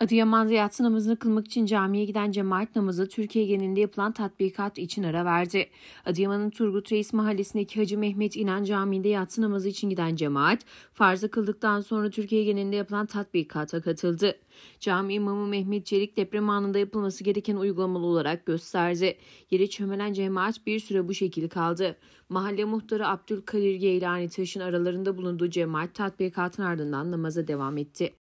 Adıyaman yatsı namazını kılmak için camiye giden cemaat namazı Türkiye genelinde yapılan tatbikat için ara verdi. Adıyaman'ın Turgut Reis mahallesindeki Hacı Mehmet İnan Camii'nde yatsı namazı için giden cemaat farzı kıldıktan sonra Türkiye genelinde yapılan tatbikata katıldı. Cami imamı Mehmet Çelik deprem anında yapılması gereken uygulamalı olarak gösterdi. Yere çömelen cemaat bir süre bu şekilde kaldı. Mahalle muhtarı Abdülkadir Geylani Taş'ın aralarında bulunduğu cemaat tatbikatın ardından namaza devam etti.